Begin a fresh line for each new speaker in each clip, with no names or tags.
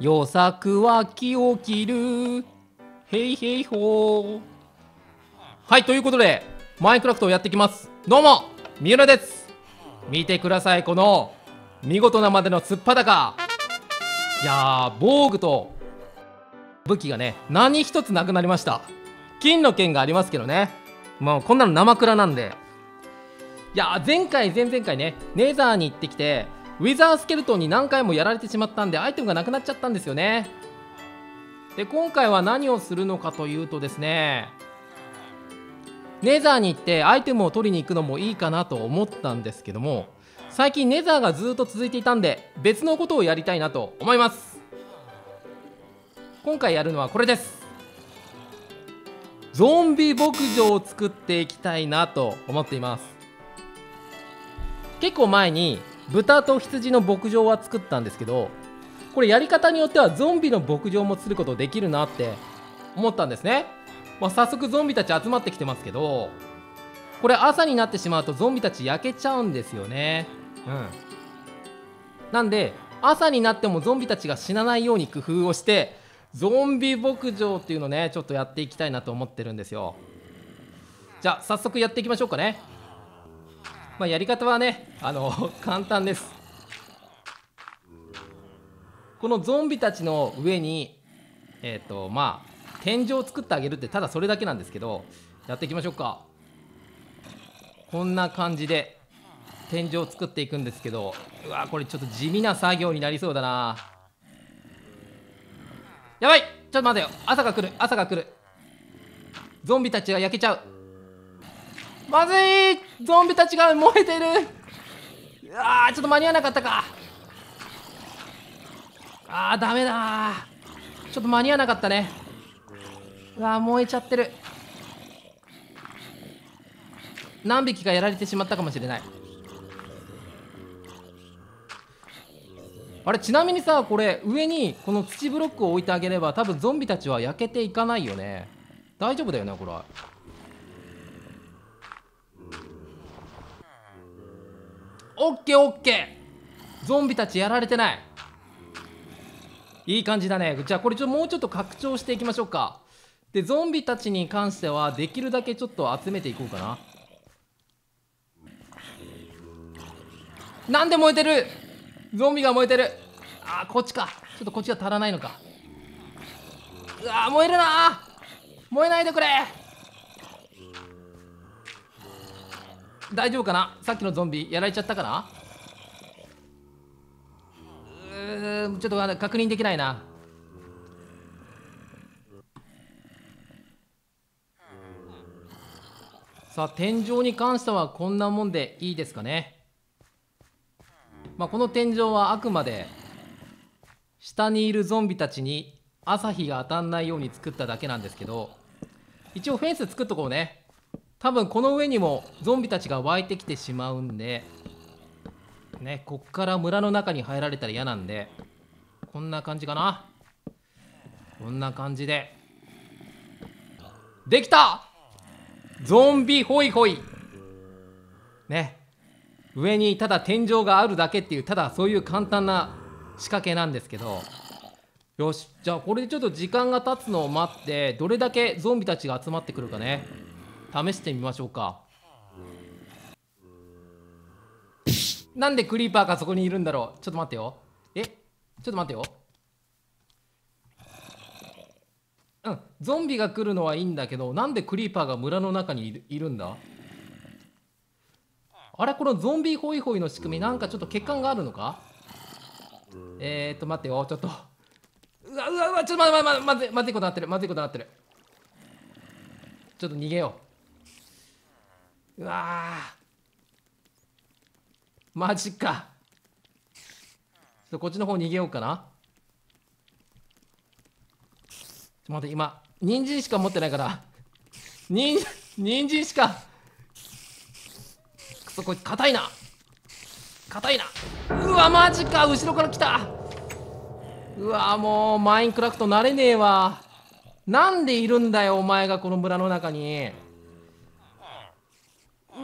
予作は木を切る。へいへいほー。はい、ということで、マインクラフトをやっていきます。どうも、三浦です。見てください、この、見事なまでの突っ裸。いやー、防具と、武器がね、何一つなくなりました。金の剣がありますけどね。もうこんなの生倉なんで。いやー、前回、前々回ね、ネザーに行ってきて、ウィザースケルトンに何回もやられてしまったんでアイテムがなくなっちゃったんですよねで今回は何をするのかというとですねネザーに行ってアイテムを取りに行くのもいいかなと思ったんですけども最近ネザーがずっと続いていたんで別のことをやりたいなと思います今回やるのはこれですゾンビ牧場を作っていきたいなと思っています結構前に豚と羊の牧場は作ったんですけどこれやり方によってはゾンビの牧場も作ることできるなって思ったんですね、まあ、早速ゾンビたち集まってきてますけどこれ朝になってしまうとゾンビたち焼けちゃうんですよねうんなんで朝になってもゾンビたちが死なないように工夫をしてゾンビ牧場っていうのねちょっとやっていきたいなと思ってるんですよじゃあ早速やっていきましょうかねまあ、やり方はねあの 簡単ですこのゾンビたちの上にえっ、ー、とまあ天井を作ってあげるってただそれだけなんですけどやっていきましょうかこんな感じで天井を作っていくんですけどうわこれちょっと地味な作業になりそうだなやばいちょっと待てよ朝が来る朝が来るゾンビたちが焼けちゃうまずいゾンビたちが燃えてるあーちょっと間に合わなかったかあーダメだちょっと間に合わなかったねうわ燃えちゃってる何匹かやられてしまったかもしれないあれちなみにさこれ上にこの土ブロックを置いてあげれば多分ゾンビたちは焼けていかないよね大丈夫だよねこれはオッケーオッケーゾンビたちやられてないいい感じだねじゃあこれちょもうちょっと拡張していきましょうかでゾンビたちに関してはできるだけちょっと集めていこうかななんで燃えてるゾンビが燃えてるあーこっちかちょっとこっちが足らないのかうわ燃えるな燃えないでくれ大丈夫かなさっきのゾンビやられちゃったかなちょっと確認できないなさあ天井に関してはこんなもんでいいですかねまあ、この天井はあくまで下にいるゾンビたちに朝日が当たんないように作っただけなんですけど一応フェンス作っとこうね多分この上にもゾンビたちが湧いてきてしまうんでねこっから村の中に入られたら嫌なんでこんな感じかなこんな感じでできたゾンビホイホイね上にただ天井があるだけっていうただそういう簡単な仕掛けなんですけどよしじゃあこれでちょっと時間が経つのを待ってどれだけゾンビたちが集まってくるかね試してみましょうかなんでクリーパーがそこにいるんだろうちょっと待ってよえちょっと待ってようんゾンビが来るのはいいんだけどなんでクリーパーが村の中にいるんだあれこのゾンビホイホイの仕組みなんかちょっと欠陥があるのかえー、っと待ってよちょっとうわうわうわちょっと待って待って待って待ってことなってるまずいことなってるちょっと逃げよううわマジかちょっとこっちの方逃げようかなちょっと待って今人参しか持ってないから人人参しかくそこれ硬いな硬いなうわマジか後ろから来たうわもうマインクラフト慣れねえわなんでいるんだよお前がこの村の中に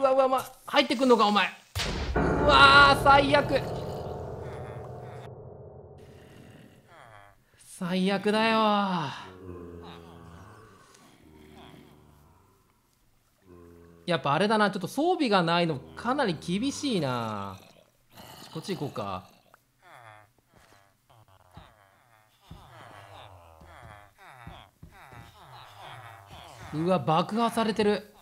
わうわうわ入ってくんのかお前うわ最悪最悪だよやっぱあれだなちょっと装備がないのかなり厳しいなこっち行こうかうわ爆破されてる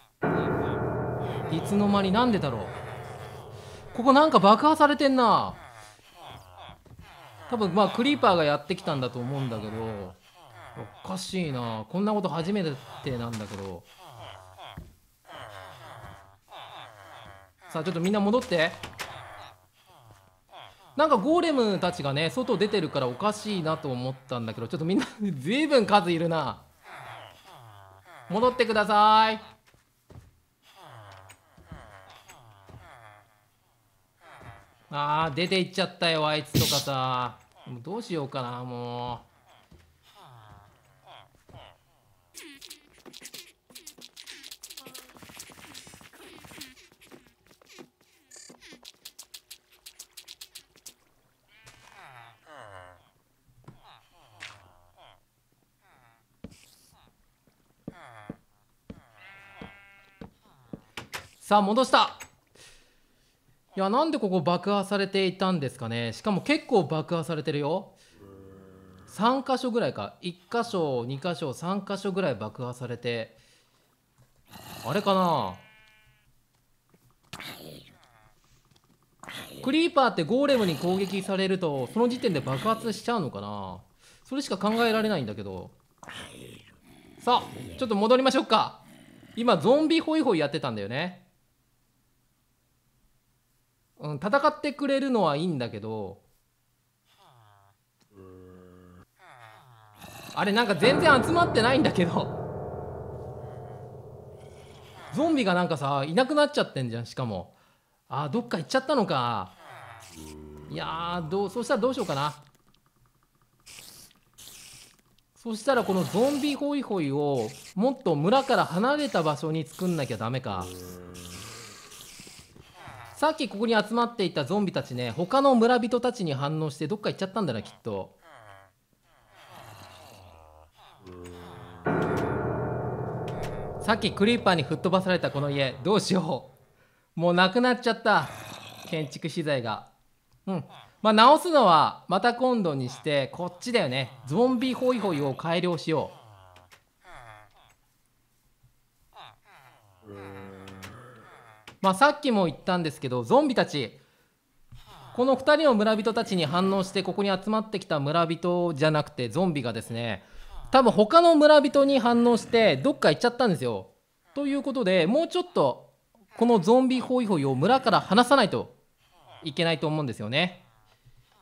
いつの間になんでだろうここなんか爆破されてんな多分まあクリーパーがやってきたんだと思うんだけどおかしいなこんなこと初めてなんだけどさあちょっとみんな戻ってなんかゴーレムたちがね外出てるからおかしいなと思ったんだけどちょっとみんな 随分数いるな戻ってくださいあー出て行っちゃったよあいつとかさもうどうしようかなもうさあ戻したいやなんでここ爆破されていたんですかねしかも結構爆破されてるよ3箇所ぐらいか1箇所2箇所3箇所ぐらい爆破されてあれかなクリーパーってゴーレムに攻撃されるとその時点で爆発しちゃうのかなそれしか考えられないんだけどさあちょっと戻りましょうか今ゾンビホイホイやってたんだよねうん、戦ってくれるのはいいんだけどあれなんか全然集まってないんだけどゾンビがなんかさいなくなっちゃってんじゃんしかもあーどっか行っちゃったのかいやどうそしたらどうしようかなそしたらこのゾンビホイホイをもっと村から離れた場所に作んなきゃダメか。さっきここに集まっていたゾンビたちね他の村人たちに反応してどっか行っちゃったんだなきっとさっきクリーパーに吹っ飛ばされたこの家どうしようもうなくなっちゃった建築資材がうんまあ直すのはまた今度にしてこっちだよねゾンビホイホイを改良しようまあ、さっきも言ったんですけどゾンビたちこの2人の村人たちに反応してここに集まってきた村人じゃなくてゾンビがですね多分他の村人に反応してどっか行っちゃったんですよ。ということでもうちょっとこのゾンビホイホイを村から離さないといけないと思うんですよね。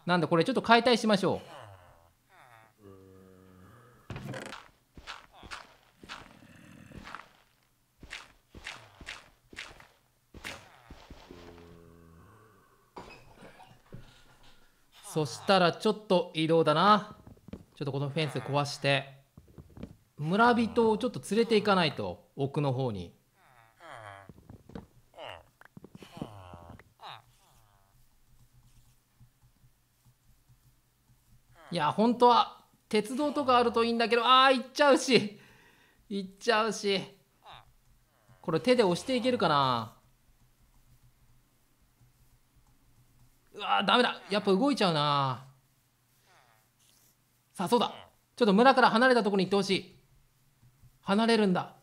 なんでこれちょっと解体しましょう。そしたらちょっと移動だなちょっとこのフェンス壊して村人をちょっと連れていかないと奥の方にいや本当は鉄道とかあるといいんだけどああ行っちゃうし行っちゃうしこれ手で押していけるかなうわダメだやっぱ動いちゃうなさあそうだちょっと村から離れたところに行ってほしい離れるんだ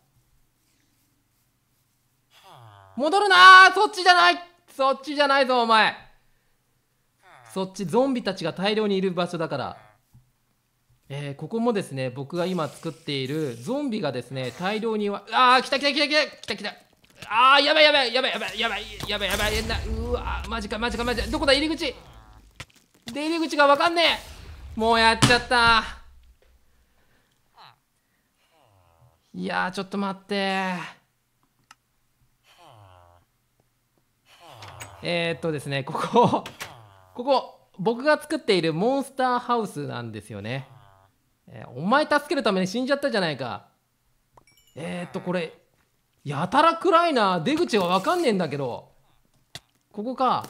戻るなそっちじゃないそっちじゃないぞお前そっちゾンビたちが大量にいる場所だからえー、ここもですね僕が今作っているゾンビがですね大量にああ来た来た来た来た来た来たああやばいやばいやばいやばいやばいやばいやばいなうわマジかマジかマジかどこだ入り口出入り口がわかんねえもうやっちゃったいやちょっと待ってえー、っとですねここここ僕が作っているモンスターハウスなんですよね、えー、お前助けるために死んじゃったじゃないかえー、っとこれやたら暗いな出口は分かんねえんだけどここか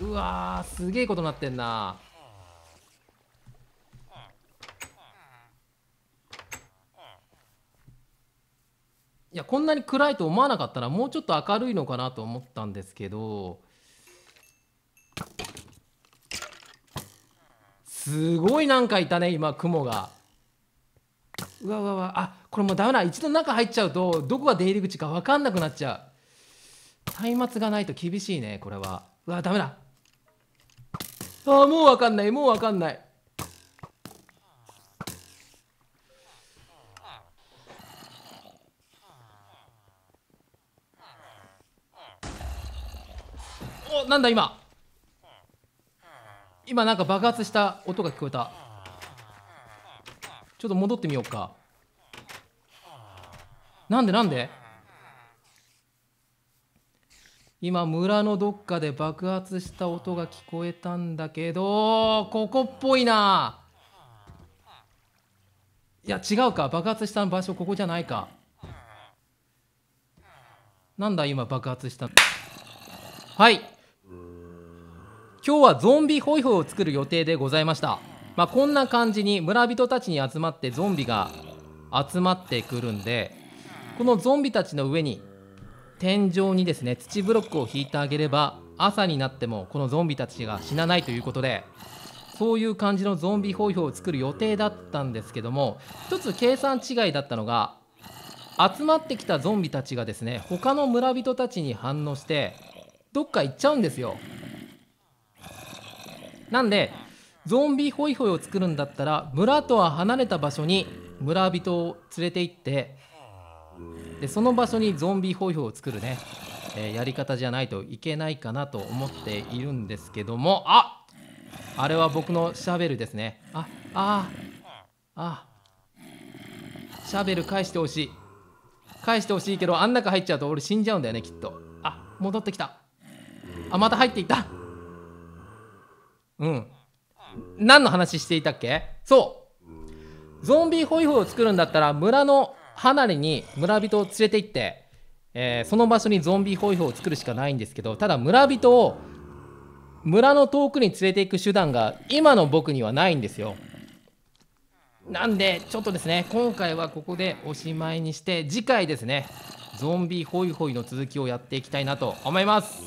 うわすげえことなってんなーいやこんなに暗いと思わなかったらもうちょっと明るいのかなと思ったんですけどすごいなんかいたね今雲がうわうわうわあこれもうダメだ一度中入っちゃうとどこが出入り口か分かんなくなっちゃう松明がないと厳しいねこれはうわダメだあーもう分かんないもう分かんないおなんだ今今なんか爆発した音が聞こえたちょっと戻ってみようかなんでなんで今村のどっかで爆発した音が聞こえたんだけどここっぽいないや違うか爆発した場所ここじゃないかなんだ今爆発したはい今日はゾンビホイホイを作る予定でございましたまあ、こんな感じに村人たちに集まってゾンビが集まってくるんでこのゾンビたちの上に天井にですね土ブロックを引いてあげれば朝になってもこのゾンビたちが死なないということでそういう感じのゾンビ包標を作る予定だったんですけども一つ計算違いだったのが集まってきたゾンビたちがですね他の村人たちに反応してどっか行っちゃうんですよなんでゾンビホイホイを作るんだったら村とは離れた場所に村人を連れて行ってでその場所にゾンビホイホイを作るね、えー、やり方じゃないといけないかなと思っているんですけどもああれは僕のシャベルですねあああシャベル返してほしい返してほしいけどあん中入っちゃうと俺死んじゃうんだよねきっとあ戻ってきたあまた入っていったうん何の話していたっけそうゾンビホイホイを作るんだったら村の離れに村人を連れて行って、えー、その場所にゾンビホイホイを作るしかないんですけどただ村人を村の遠くに連れていく手段が今の僕にはないんですよなんでちょっとですね今回はここでおしまいにして次回ですねゾンビホイホイの続きをやっていきたいなと思います